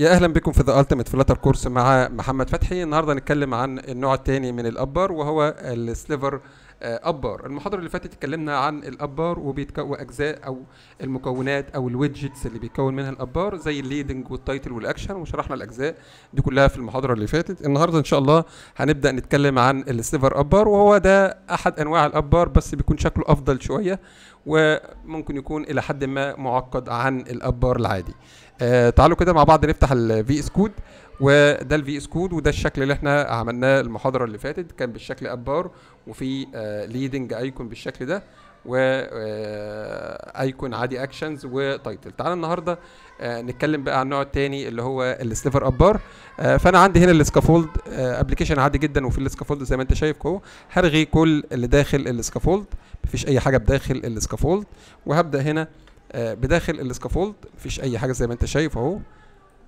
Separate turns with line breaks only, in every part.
يا اهلا بكم في ذا التيميت فلاتر كورس مع محمد فتحي النهارده هنتكلم عن النوع الثاني من الابر وهو السليفر آه، ابر المحاضره اللي فاتت اتكلمنا عن الابر وبيتكون اجزاء او المكونات او الويدجتس اللي بيتكون منها الابار زي الليدنج والتايتل والاكشن وشرحنا الاجزاء دي كلها في المحاضره اللي فاتت النهارده ان شاء الله هنبدا نتكلم عن السليفر ابر وهو ده احد انواع الابر بس بيكون شكله افضل شويه وممكن يكون الى حد ما معقد عن الابر العادي آه تعالوا كده مع بعض نفتح الفي اس كود وده الفي اس كود وده الشكل اللي احنا عملناه المحاضره اللي فاتت كان بالشكل ابار وفي آه ليدنج ايكون بالشكل ده و ايكون آه، عادي اكشنز وتايتل تعالى النهارده آه، نتكلم بقى عن النوع الثاني اللي هو السليفر ابار آه، فانا عندي هنا السكافولد ابلكيشن عادي جدا وفي السكافولد زي ما انت شايف اهو هرغي كل اللي داخل السكافولد مفيش اي حاجه بداخل السكافولد وهبدا هنا آه، بداخل الاسكافولد مفيش اي حاجه زي ما انت شايف اهو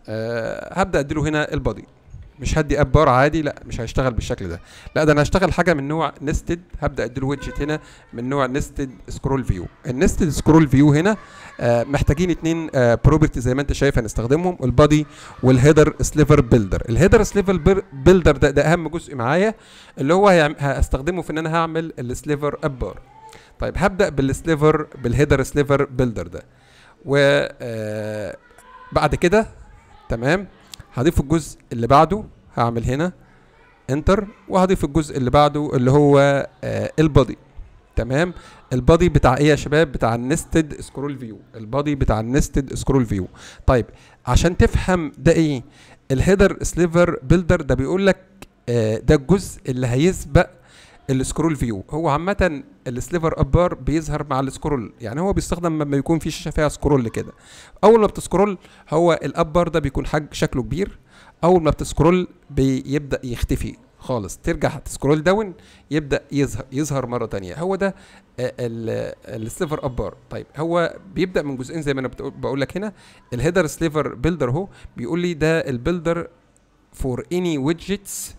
آه، هبدا اديله هنا البادي مش هدي اب بار عادي لا مش هيشتغل بالشكل ده لا ده انا هشتغل حاجه من نوع نستد هبدا اديله ويدجت هنا من نوع نستد سكرول فيو النستد سكرول فيو هنا آه، محتاجين اتنين آه بروبرتي زي ما انت شايف هنستخدمهم البادي والهيدر سليفر بيلدر الهيدر سليفر بيلدر ده, ده اهم جزء معايا اللي هو هستخدمه في ان انا هعمل السليفر اب بار طيب هبدا بالسليفر بالهيدر سليفر بيلدر ده و آه، بعد كده تمام هضيف الجزء اللي بعده هعمل هنا انتر وهضيف الجزء اللي بعده اللي هو آه، البادي تمام البادي بتاع ايه يا شباب بتاع النستد سكرول فيو البادي بتاع النستد سكرول فيو طيب عشان تفهم ده ايه الهيدر سليفر بيلدر ده بيقول لك آه، ده الجزء اللي هيسبق السكرول فيو هو عامه السليفر ابار بيظهر مع السكرول يعني هو بيستخدم لما يكون في شاشه فيها سكرول كده اول ما بتسكرول هو الابار ده بيكون حج شكله كبير اول ما بتسكرول بيبدا يختفي خالص ترجع تسكرول داون يبدا يظهر يظهر مره تانية هو ده آه، السليفر ابار طيب هو بيبدا من جزئين زي ما انا بقول لك هنا الهيدر سليفر بيلدر اهو بيقول لي ده البيلدر فور اني ويدجتس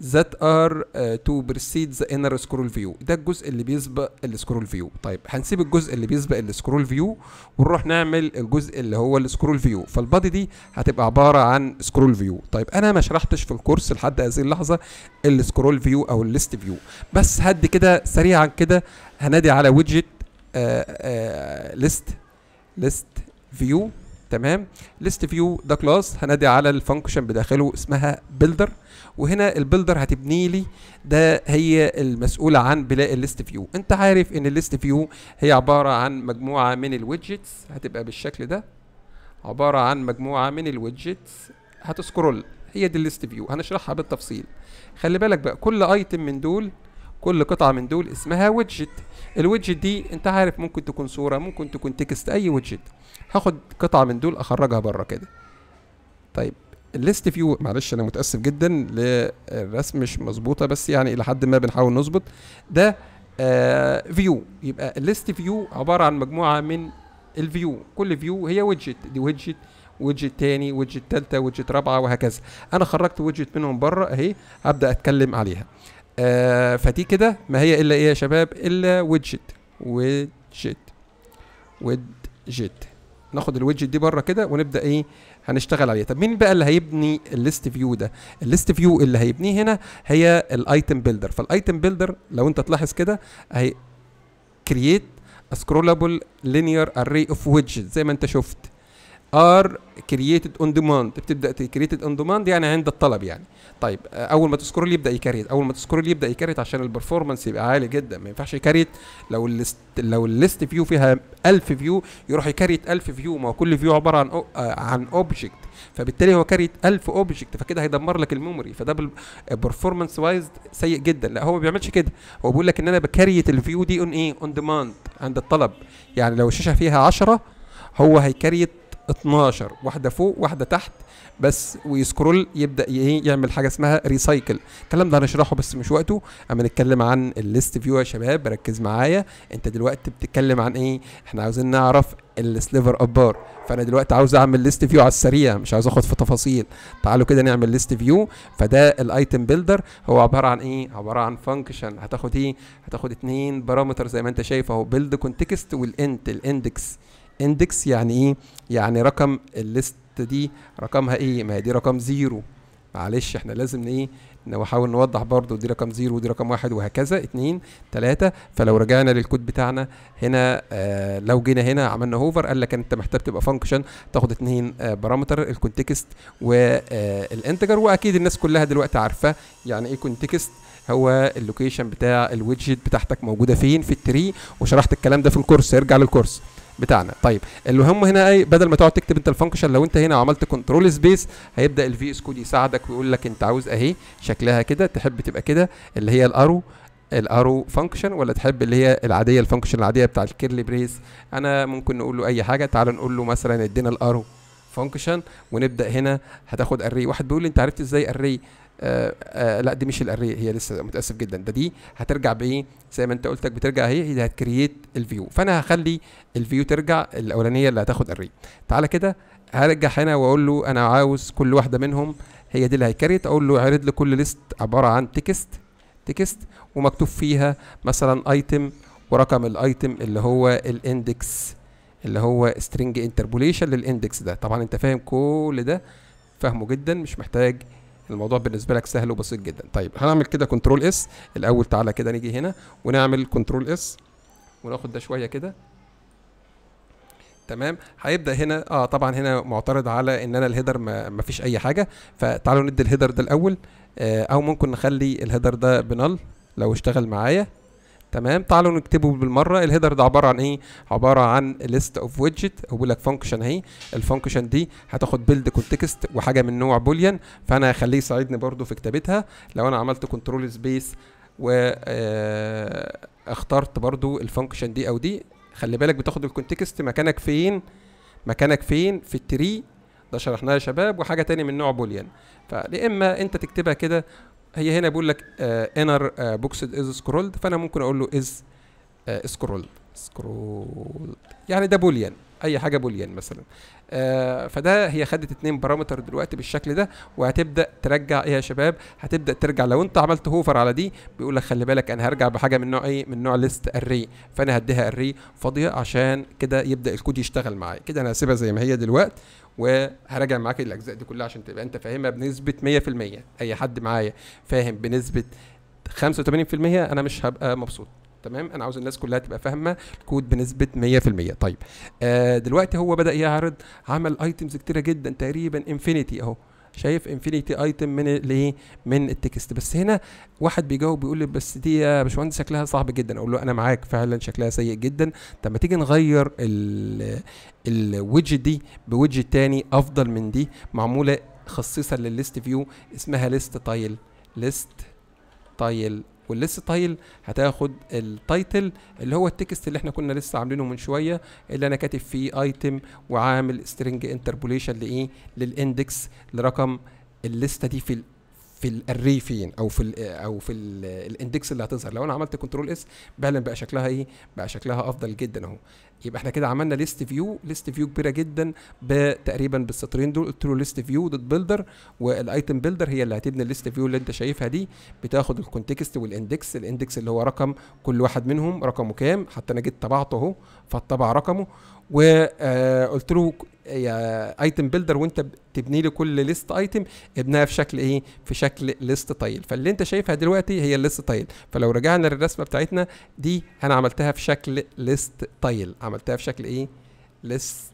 that are uh, to precede the inner scroll view ده الجزء اللي بيسبق السكرول فيو طيب هنسيب الجزء اللي بيسبق السكرول فيو ونروح نعمل الجزء اللي هو السكرول فيو فالبادي دي هتبقى عباره عن سكرول فيو طيب انا ما شرحتش في الكورس لحد هذه اللحظه السكرول فيو او الليست فيو بس هدي كده سريعا كده هنادي على ويدجت ليست ليست فيو تمام ليست فيو ده كلاس هنادي على الفانكشن بداخله اسمها بيلدر وهنا البيلدر هتبني لي ده هي المسؤوله عن بناء الليست فيو انت عارف ان الليست فيو هي عباره عن مجموعه من الويدجتس هتبقى بالشكل ده عباره عن مجموعه من الويدجتس هتسكرول هي دي الليست فيو هنشرحها بالتفصيل خلي بالك بقى كل ايتم من دول كل قطعه من دول اسمها ويدجت الويدجت دي انت عارف ممكن تكون صوره ممكن تكون تكست اي ويدجت هاخد قطعه من دول اخرجها بره كده طيب الليست فيو معلش انا متاسف جدا للرسم مش مظبوطه بس يعني الى حد ما بنحاول نظبط ده آه فيو يبقى الليست فيو عباره عن مجموعه من الفيو كل فيو هي ويدجت دي ويدجت ويدجت تاني ويدجت تالتة ويدجت رابعة وهكذا أنا خرجت ويدجت منهم بره أهي هبدأ أتكلم عليها آه فدي كده ما هي الا ايه يا شباب الا ويدجت ويدجت ويدجت ناخد الويدجت دي بره كده ونبدا ايه هنشتغل عليها طب مين بقى اللي هيبني الليست فيو ده الليست فيو اللي هيبنيه هنا هي الايتم بيلدر فالايتم بيلدر لو انت تلاحظ كده اهي كرييت سكرولابل لينير اري اوف ويدجت زي ما انت شفت ار كرييتد اون ديماند بتبدا كرييتد اون ديماند يعني عند الطلب يعني طيب آه، اول ما تسكرول يبدا يكريت اول ما تسكرول يبدا يكريت عشان البرفورمانس يبقى عالي جدا ما ينفعش يكريت لو الليست لو الليست فيو فيها 1000 فيو يروح يكريت 1000 فيو ما هو كل فيو عباره عن أو آه، عن اوبجكت فبالتالي هو كريت 1000 اوبجكت فكده هيدمر لك الميموري فده برفورمانس وايز آه، سيء جدا لا هو ما بيعملش كده هو بيقول لك ان انا بكريت الفيو دي اون ايه اون ديماند عند الطلب يعني لو الشاشه فيها 10 هو هيكريت 12 واحده فوق واحده تحت بس ويسكرول يبدا إيه، يعمل حاجه اسمها ريسايكل الكلام ده هنشرحه بس مش وقته اما نتكلم عن الليست فيو يا شباب ركز معايا انت دلوقتي بتتكلم عن ايه احنا عاوزين نعرف السليفر ابار فانا دلوقتي عاوز اعمل ليست فيو على السريع مش عاوز اخد في تفاصيل تعالوا كده نعمل ليست فيو فده الايتم بيلدر هو عباره عن ايه عباره عن فانكشن هتاخد ايه هتاخد اتنين بارامتر زي ما انت شايف اهو بيلد كونتكست والانت الاندكس اندكس يعني ايه يعني رقم الليست دي رقمها ايه ما هي دي رقم زيرو معلش احنا لازم ايه نحاول نوضح برضو دي رقم زيرو ودي رقم واحد وهكذا اتنين تلاتة فلو رجعنا للكود بتاعنا هنا آه لو جينا هنا عملنا هوفر قال لك انت محتاج تبقى فانكشن تاخد اتنين آه بارامتر الكونتكست والانتجر واكيد الناس كلها دلوقتي عارفه يعني ايه كونتكست هو اللوكيشن بتاع الويدجت بتاعتك موجوده فين في التري وشرحت الكلام ده في الكورس ارجع للكورس بتاعنا طيب المهم هنا اي بدل ما تقعد تكتب انت الفانكشن لو انت هنا عملت كنترول سبيس هيبدا الفي اس كود يساعدك ويقول لك انت عاوز اهي شكلها كده تحب تبقى كده اللي هي الارو الارو فانكشن ولا تحب اللي هي العاديه الفانكشن العاديه بتاع الكيرلي بريس انا ممكن نقول له اي حاجه تعال نقول له مثلا ادينا الارو فانكشن ونبدا هنا هتاخد اري واحد بيقول لي انت عرفت ازاي اري آه، آه، لا دي مش الاري هي لسه متاسف جدا ده دي هترجع بايه زي ما انت قلتك بترجع اهي هي هتكرييت الفيو فانا هخلي الفيو ترجع الاولانيه اللي هتاخد اري تعالى كده هرجع هنا واقول له انا عاوز كل واحده منهم هي دي اللي هيكريت اقول له اعرض لي كل ليست عباره عن تكست تكست ومكتوب فيها مثلا ايتم ورقم الايتم اللي هو الاندكس اللي هو سترينج انتربوليشن للاندكس ده طبعا انت فاهم كل ده فاهمه جدا مش محتاج الموضوع بالنسبه لك سهل وبسيط جدا طيب هنعمل كده كنترول اس الاول تعالى كده نيجي هنا ونعمل كنترول اس وناخد ده شويه كده تمام هيبدا هنا اه طبعا هنا معترض على ان انا الهيدر ما فيش اي حاجه فتعالوا ندي الهيدر ده الاول آه او ممكن نخلي الهيدر ده بنل لو اشتغل معايا تمام تعالوا نكتبه بالمره الهيدر ده عباره عن ايه عباره عن ليست اوف ويدجت او لك فانكشن اهي الفانكشن دي هتاخد بيلد كونتكست وحاجه من نوع بوليان فانا هخليه يساعدني برده في كتابتها لو انا عملت كنترول سبيس و آه، اخترت برضو الفانكشن دي او دي خلي بالك بتاخد الكونتكست مكانك فين مكانك فين في التري ده شرحناها يا شباب وحاجه تاني من نوع بوليان فلا اما انت تكتبها كده هي هنا بيقول لك انر بوكس از سكرولد فانا ممكن اقول له از سكرولد سكرولد يعني ده بوليان اي حاجه بوليان مثلا آه فده هي خدت اتنين بارامتر دلوقتي بالشكل ده وهتبدا ترجع ايه يا شباب هتبدا ترجع لو انت عملت هوفر على دي بيقول لك خلي بالك انا هرجع بحاجه من نوع ايه من نوع ليست اري فانا هديها اري فاضيه عشان كده يبدا الكود يشتغل معايا كده انا هسيبها زي ما هي دلوقتي وهراجع معاك الاجزاء دي كلها عشان تبقى انت فاهمها بنسبه 100% اي حد معايا فاهم بنسبه 85% انا مش هبقى مبسوط تمام انا عاوز الناس كلها تبقى فاهمه الكود بنسبه 100% طيب آه دلوقتي هو بدا يعرض عمل ايتمز كتيره جدا تقريبا انفينيتي اهو شايف انفينيتي ايتم من الايه من التكست بس هنا واحد بيجاوب بيقول لي بس دي يا باشمهندس شكلها صعب جدا اقول له انا معاك فعلا شكلها سيء جدا طب ما تيجي نغير الويدجت دي بويدجت تاني افضل من دي معموله خصيصا للليست فيو اسمها ليست تايل ليست تايل والليست تايل هتاخد التايتل اللي هو التكست اللي احنا كنا لسه عاملينه من شويه اللي انا كاتب فيه ايتم وعامل سترنج انتربوليشن لايه للاندكس لرقم الليسته دي في في الريفين فين او في او في الاندكس اللي هتظهر لو انا عملت كنترول اس فعلا بقى شكلها ايه بقى شكلها افضل جدا اهو يبقى احنا كده عملنا ليست فيو ليست فيو كبيره جدا تقريبا بالسطرين دول قلت له ليست فيو دوت بيلدر والايتم بيلدر هي اللي هتبني الليست فيو اللي انت شايفها دي بتاخد الكونتكست والاندكس الاندكس اللي هو رقم كل واحد منهم رقمه كام حتى انا جيت طبعته اهو فطبع رقمه وقلت له يا ايتم بيلدر وانت تبني لي كل ليست ايتم ابنها في شكل ايه في شكل ليست تايل فاللي انت شايفها دلوقتي هي الليست تايل فلو رجعنا للرسمه بتاعتنا دي انا عملتها في شكل ليست تايل عملتها في شكل ايه ليست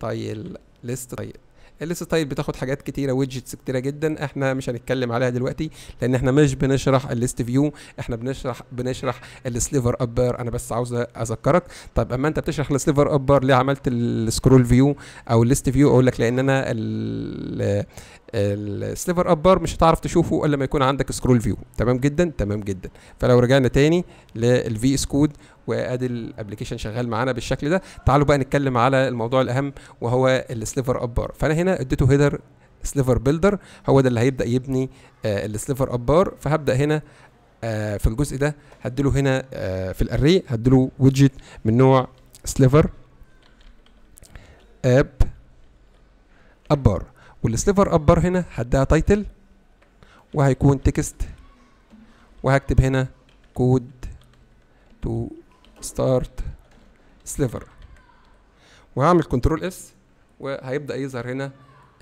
تايل ليست تايل الليست تايب بتاخد حاجات كتيره ويدجتس كتيره جدا احنا مش هنتكلم عليها دلوقتي لان احنا مش بنشرح الليست فيو احنا بنشرح بنشرح السليفر ابر انا بس عاوز اذكرك طب اما انت بتشرح السليفر ابر ليه عملت السكرول فيو او الليست فيو اقول لك لان انا السليفر اب بار مش هتعرف تشوفه الا لما يكون عندك سكرول فيو تمام جدا تمام جدا فلو رجعنا تاني للفي اس كود وادي الابلكيشن شغال معانا بالشكل ده تعالوا بقى نتكلم على الموضوع الاهم وهو السليفر اب بار فانا هنا اديته هيدر سليفر بيلدر هو ده اللي هيبدا يبني آه، السليفر اب بار فهبدا هنا آه، في الجزء ده هديله هنا آه، في الاري هديله ويدجت من نوع سليفر اب اب بار والسليفر ابر هنا هديها تايتل وهيكون تكست وهكتب هنا كود تو ستارت سليفر وهعمل كنترول اس وهيبدا يظهر هنا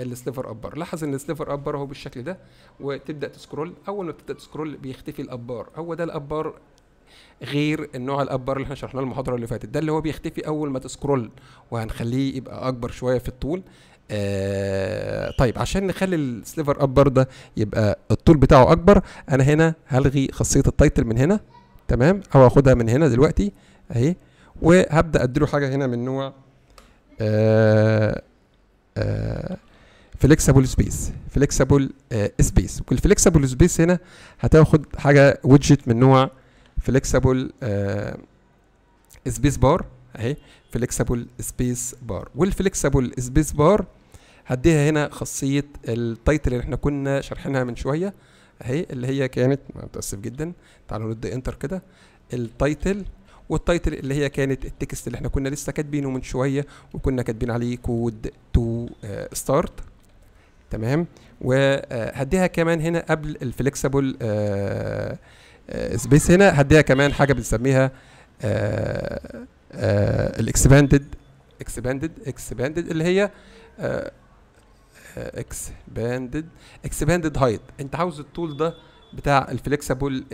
السليفر ابر لاحظ ان السليفر ابر اهو بالشكل ده وتبدا تسكرول اول ما تبدا تسكرول بيختفي الابار هو ده الابار غير النوع الابار اللي احنا شرحناه المحاضره اللي فاتت ده اللي هو بيختفي اول ما تسكرول وهنخليه يبقى اكبر شويه في الطول آه طيب عشان نخلي السليفر اب برده يبقى الطول بتاعه اكبر انا هنا هلغي خاصيه التايتل من هنا تمام او هاخدها من هنا دلوقتي اهي وهبدا اديله حاجه هنا من نوع آه آه فليكسبل سبيس فليكسبل سبيس والفليكسبل سبيس هنا هتاخد حاجه ويدجت من نوع فليكسبل سبيس بار اهي فليكسبل سبيس بار والفليكسبل سبيس بار هديها هنا خاصيه التايتل اللي احنا كنا شارحينها من شويه اهي اللي هي كانت متاسف جدا تعالوا نرد انتر كده التايتل والتايتل اللي هي كانت التكست اللي احنا كنا لسه كاتبينه من شويه وكنا كاتبين عليه كود تو ستارت تمام وهديها كمان هنا قبل الفليكسبل سبيس آه، آه، هنا هديها كمان حاجه بنسميها الاكسباندد اكسباندد اكسباندد اللي هي آه، اكس باندد اكس باندد هايت انت عاوز الطول ده بتاع الفليكسبل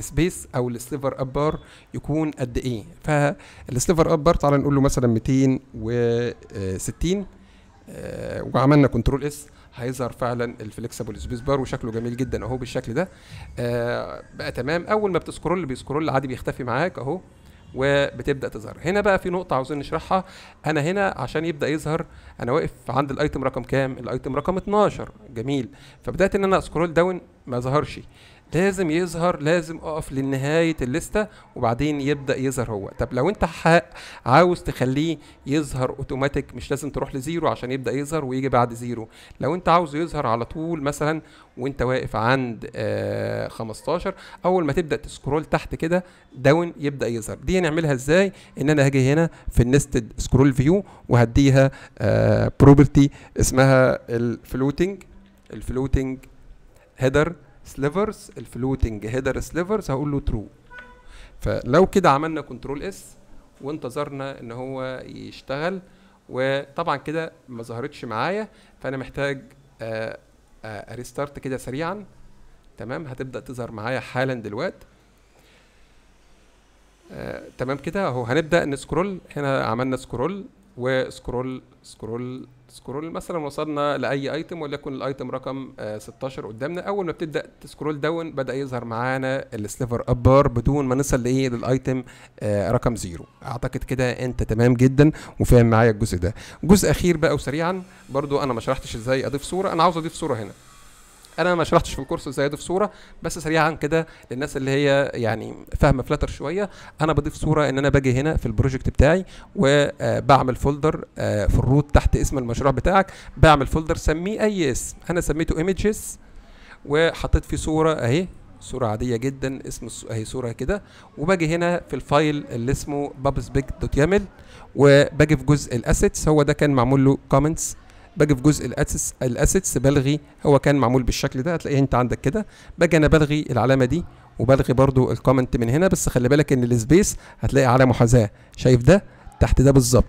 سبيس آه، او السليفر اب بار يكون قد ايه فالسليفر اب بار تعالى نقول له مثلا 260 آه، آه، وعملنا كنترول اس هيظهر فعلا الفليكسبل سبيس بار وشكله جميل جدا اهو بالشكل ده بقى تمام اول ما بتسكرول بيسكرول عادي بيختفي معاك اهو وبتبدا تظهر هنا بقى في نقطه عاوزين نشرحها انا هنا عشان يبدا يظهر انا واقف عند الايتم رقم كام الايتم رقم 12 جميل فبدات ان انا اسكرول داون ما ظهرش لازم يظهر لازم اقف لنهايه الليسته وبعدين يبدا يظهر هو طب لو انت عاوز تخليه يظهر اوتوماتيك مش لازم تروح لزيرو عشان يبدا يظهر ويجي بعد زيرو لو انت عاوزه يظهر على طول مثلا وانت واقف عند آه 15 اول ما تبدا تسكرول تحت كده داون يبدا يظهر دي هنعملها ازاي ان انا هاجي هنا في النستد سكرول فيو وهديها آه بروبرتي اسمها الفلوتنج الفلوتنج هيدر سليفرز الفلوتنج هيدر سليفرز هقول له ترو فلو كده عملنا كنترول اس وانتظرنا ان هو يشتغل وطبعا كده ما ظهرتش معايا فانا محتاج اريستارت آه، آه، كده سريعا تمام هتبدا تظهر معايا حالا دلوقتي آه، تمام كده اهو هنبدا نسكرول هنا عملنا سكرول وسكرول سكرول سكرول مثلا وصلنا لاي ايتم وليكن الايتم رقم 16 آه، قدامنا اول ما بتبدا تسكرول داون بدا يظهر معانا السليفر ابار بدون ما نصل لايه للايتم آه، رقم زيرو اعتقد كده انت تمام جدا وفاهم معايا الجزء ده جزء اخير بقى وسريعا برضو انا ما شرحتش ازاي اضيف صوره انا عاوز اضيف صوره هنا انا ما شرحتش في الكورس ازاي اضيف صوره بس سريعا كده للناس اللي هي يعني فاهمه فلاتر شويه انا بضيف صوره ان انا باجي هنا في البروجكت بتاعي وبعمل آه، فولدر آه، في الروت تحت اسم المشروع بتاعك بعمل فولدر سميه اي اسم انا سميته ايمجز وحطيت فيه صوره اهي صورة عادية جدا اسم اهي صورة كده وباجي هنا في الفايل اللي اسمه دوت يامل وباجي في جزء الاسيتس هو ده كان معمول له كومنتس باجي في جزء الاسس الاسيتس بلغي هو كان معمول بالشكل ده هتلاقيه انت عندك كده باجي انا بلغي العلامه دي وبلغي برضو الكومنت من هنا بس خلي بالك ان السبيس هتلاقي على محاذاه شايف ده تحت ده بالظبط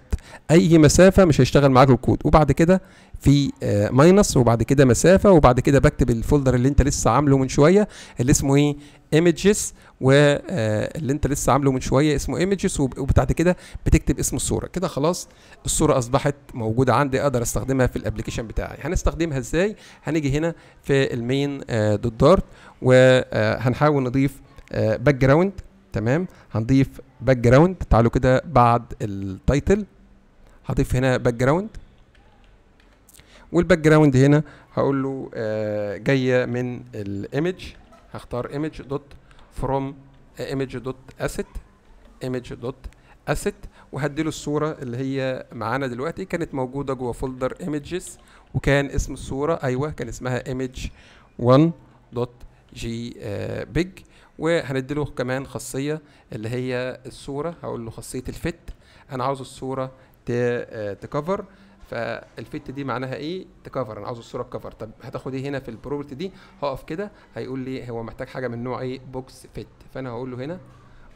اي مسافه مش هيشتغل معاك الكود وبعد كده في ماينص آه، ماينس وبعد كده مسافه وبعد كده بكتب الفولدر اللي انت لسه عامله من شويه اللي اسمه ايه ايمجز واللي آه، انت لسه عامله من شويه اسمه ايمجز وبتاعت كده بتكتب اسم الصوره كده خلاص الصوره اصبحت موجوده عندي اقدر استخدمها في الابلكيشن بتاعي هنستخدمها ازاي هنيجي هنا في المين دوت دارت آه، وهنحاول آه، نضيف باك جراوند تمام هنضيف باك جراوند تعالوا كده بعد التايتل هضيف هنا باك جراوند والباك جراوند هنا هقول له جايه من الايمج هختار image دوت from uh, image.asset image.asset وهديله الصورة اللي هي معانا دلوقتي كانت موجودة جوه فولدر images وكان اسم الصورة أيوه كان اسمها image1.jpg آه، وهنديله كمان خاصية اللي هي الصورة هقول له خاصية الفت أنا عاوز الصورة آه، تكفر فالفت دي معناها ايه تكفر انا عاوز الصوره تكفر طب هتاخد ايه هنا في البروبرتي دي هقف كده هيقول لي هو محتاج حاجه من نوع ايه بوكس فيت فانا هقول له هنا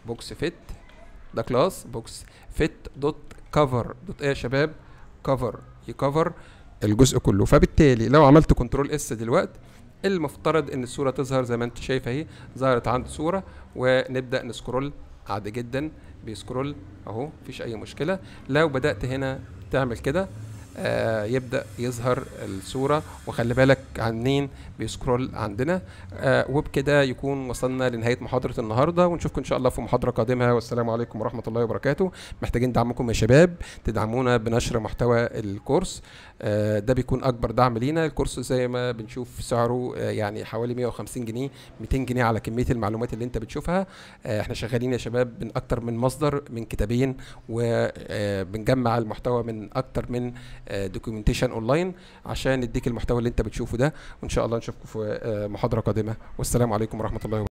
بوكس فيت ده كلاس بوكس فيت دوت كفر دوت ايه يا شباب كفر يكفر الجزء كله فبالتالي لو عملت كنترول اس دلوقتي المفترض ان الصوره تظهر زي ما انت شايف اهي ظهرت عند صوره ونبدا نسكرول عادي جدا بيسكرول اهو مفيش اي مشكله لو بدات هنا تعمل كده آه، يبدا يظهر الصوره وخلي بالك عنين بيسكرول عندنا آه، وبكده يكون وصلنا لنهايه محاضره النهارده ونشوفكم ان شاء الله في محاضره قادمه والسلام عليكم ورحمه الله وبركاته محتاجين دعمكم يا شباب تدعمونا بنشر محتوى الكورس آه، ده بيكون اكبر دعم لينا الكورس زي ما بنشوف سعره يعني حوالي 150 جنيه 200 جنيه على كميه المعلومات اللي انت بتشوفها احنا شغالين يا شباب من اكتر من مصدر من كتابين وبنجمع المحتوى من اكتر من دوكيومنتيشن آه، اونلاين عشان نديك المحتوى اللي انت بتشوفه ده وان شاء الله نشوفكم في آه، محاضره قادمه والسلام عليكم ورحمه الله وبركاته